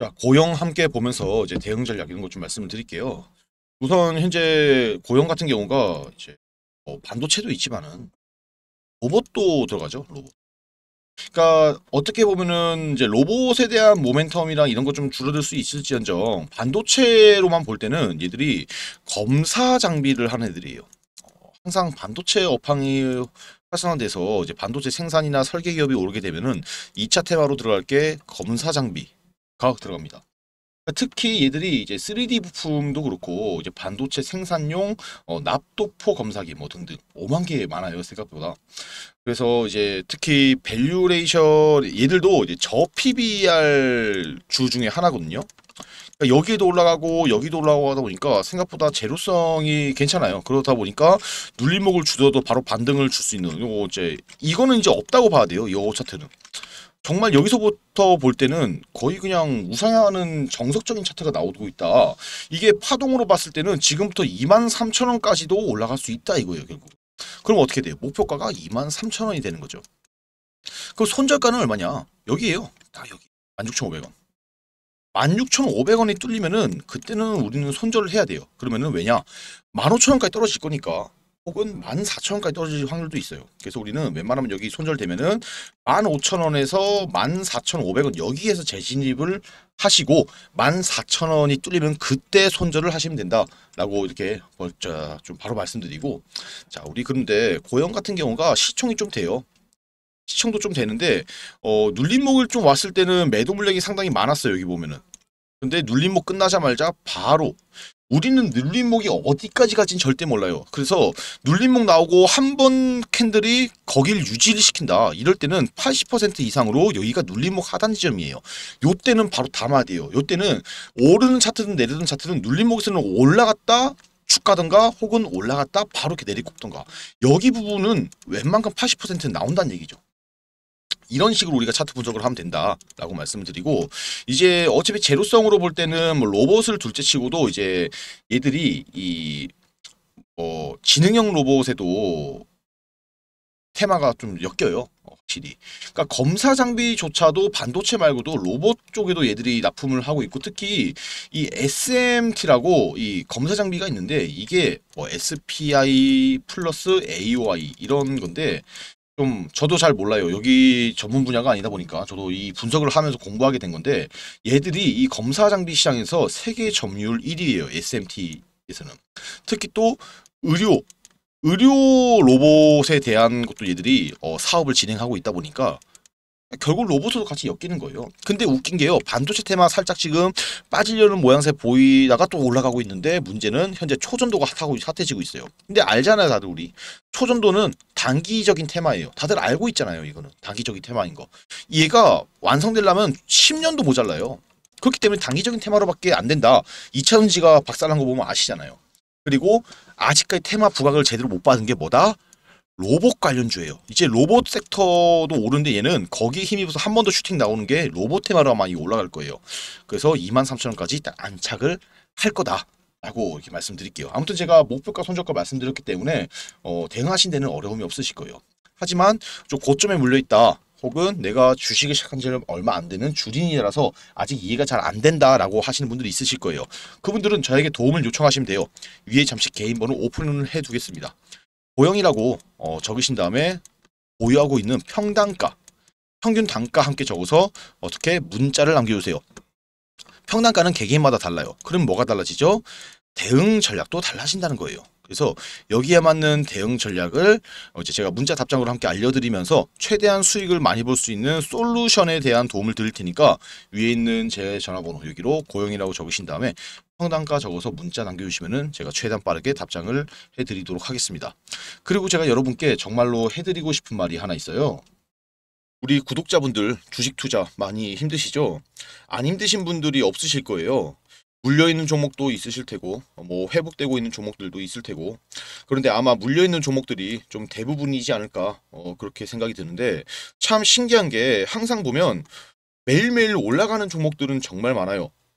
자, 고용 함께 보면서 이제 대응 전략 이런 것 좀 말씀을 드릴게요. 우선 현재 고용 같은 경우가 이제 어, 반도체도 있지만은 로봇도 들어가죠. 로봇. 그러니까 어떻게 보면은 이제 로봇에 대한 모멘텀이랑 이런 것 좀 줄어들 수 있을지언정 반도체로만 볼 때는 얘들이 검사 장비를 하는 애들이에요. 항상 반도체 업황이 활성화돼서 이제 반도체 생산이나 설계 기업이 오르게 되면은 2차 테마로 들어갈 게 검사 장비, 가격 들어갑니다. 그러니까 특히 얘들이 이제 3D 부품도 그렇고 이제 반도체 생산용 어, 납도포 검사기 뭐 등등 5만 개 많아요 생각보다 그래서 이제 특히 밸류레이션 얘들도 이제 저 PBR 주 중에 하나거든요 그러니까 여기도 에 올라가고 여기도 올라가다 보니까 생각보다 제로성이 괜찮아요 그렇다 보니까 눌림목을 주더라도 바로 반등을 줄 수 있는 요 이제 이거는 이제 없다고 봐야 돼요 요 차트는 정말 여기서부터 볼 때는 거의 그냥 우상향하는 정석적인 차트가 나오고 있다. 이게 파동으로 봤을 때는 지금부터 2만 3천 원까지도 올라갈 수 있다 이거예요 결국. 그럼 어떻게 돼요? 목표가가 2만 3천 원이 되는 거죠. 그럼 손절가는 얼마냐? 여기에요. 딱 여기. 16,500원. 16,500원이 뚫리면은 그때는 우리는 손절을 해야 돼요. 그러면은 왜냐? 15,000원까지 떨어질 거니까 혹은 14,000원까지 떨어질 확률도 있어요. 그래서 우리는 웬만하면 여기 손절되면은 15,000원에서 14,500원 여기에서 재진입을 하시고 14,000원이 뚫리면 그때 손절을 하시면 된다라고 이렇게 뭐, 좀 바로 말씀드리고 자 우리 그런데 고형 같은 경우가 시총이 좀 돼요. 시청도 좀 되는데 어, 눌림목을 좀 왔을 때는 매도 물량이 상당히 많았어요 여기 보면은 근데 눌림목 끝나자마자 바로 우리는 눌림목이 어디까지 가진 절대 몰라요. 그래서 눌림목 나오고 한 번 캔들이 거길 유지를 시킨다. 이럴 때는 80% 이상으로 여기가 눌림목 하단 지점이에요. 요때는 바로 담아야 돼요. 요때는 오르는 차트든 내리는 차트든 눌림목에서는 올라갔다 축가든가 혹은 올라갔다 바로 이렇게 내리꽂던가 여기 부분은 웬만큼 8 0 나온다는 얘기죠. 이런 식으로 우리가 차트 분석을 하면 된다라고 말씀드리고 이제 어차피 제로성으로 볼 때는 뭐 로봇을 둘째치고도 이제 얘들이 이 어, 지능형 로봇에도 테마가 좀 엮여요. 확실히. 그러니까 검사 장비조차도 반도체 말고도 로봇 쪽에도 얘들이 납품을 하고 있고 특히 이 SMT라고 이 검사 장비가 있는데 이게 뭐 SPI 플러스 AOI 이런 건데 좀 저도 잘 몰라요. 여기 전문 분야가 아니다 보니까 저도 이 분석을 하면서 공부하게 된 건데 얘들이 이 검사 장비 시장에서 세계 점유율 1위예요. SMT에서는. 특히 또 의료 의료 로봇에 대한 것도 얘들이 어, 사업을 진행하고 있다 보니까 결국 로봇으로 같이 엮이는 거예요. 근데 웃긴 게요. 반도체 테마 살짝 지금 빠지려는 모양새 보이다가 또 올라가고 있는데 문제는 현재 초전도가 핫하고 핫해지고 있어요. 근데 알잖아요, 다들 우리. 초전도는 단기적인 테마예요. 다들 알고 있잖아요, 이거는. 단기적인 테마인 거. 얘가 완성되려면 10년도 모자라요. 그렇기 때문에 단기적인 테마로밖에 안 된다. 2차전지가 박살난 거 보면 아시잖아요. 그리고 아직까지 테마 부각을 제대로 못 받은 게 뭐다? 로봇 관련주예요. 이제 로봇 섹터도 오른데 얘는 거기 에 힘입어서 한 번 더 슈팅 나오는 게 로봇 테마로 아마 올라갈 거예요. 그래서 23,000원까지 일단 안착을 할 거다. 라고 이렇게 말씀드릴게요. 아무튼 제가 목표가 손절가 말씀드렸기 때문에 어, 대응하신 데는 어려움이 없으실 거예요. 하지만 좀 고점에 물려있다. 혹은 내가 주식을 시작한 지 얼마 안 되는 주린이라서 아직 이해가 잘 안 된다라고 하시는 분들이 있으실 거예요. 그분들은 저에게 도움을 요청하시면 돼요. 위에 잠시 개인 번호 오픈을 해두겠습니다. 고형이라고 어, 적으신 다음에 보유하고 있는 평단가, 평균 단가 함께 적어서 어떻게 문자를 남겨주세요. 평단가는 개개인마다 달라요. 그럼 뭐가 달라지죠? 대응 전략도 달라진다는 거예요. 그래서 여기에 맞는 대응 전략을 이제 제가 문자 답장으로 함께 알려드리면서 최대한 수익을 많이 볼 수 있는 솔루션에 대한 도움을 드릴 테니까 위에 있는 제 전화번호 여기로 고용이라고 적으신 다음에 상단가 적어서 문자 남겨주시면 제가 최대한 빠르게 답장을 해드리도록 하겠습니다. 그리고 제가 여러분께 정말로 해드리고 싶은 말이 하나 있어요. 우리 구독자분들 주식 투자 많이 힘드시죠? 안 힘드신 분들이 없으실 거예요. 물려있는 종목도 있으실 테고 뭐 회복되고 있는 종목들도 있을 테고 그런데 아마 물려있는 종목들이 좀 대부분이지 않을까 어, 그렇게 생각이 드는데 참 신기한 게 항상 보면 매일매일 올라가는 종목들은 정말 많아요.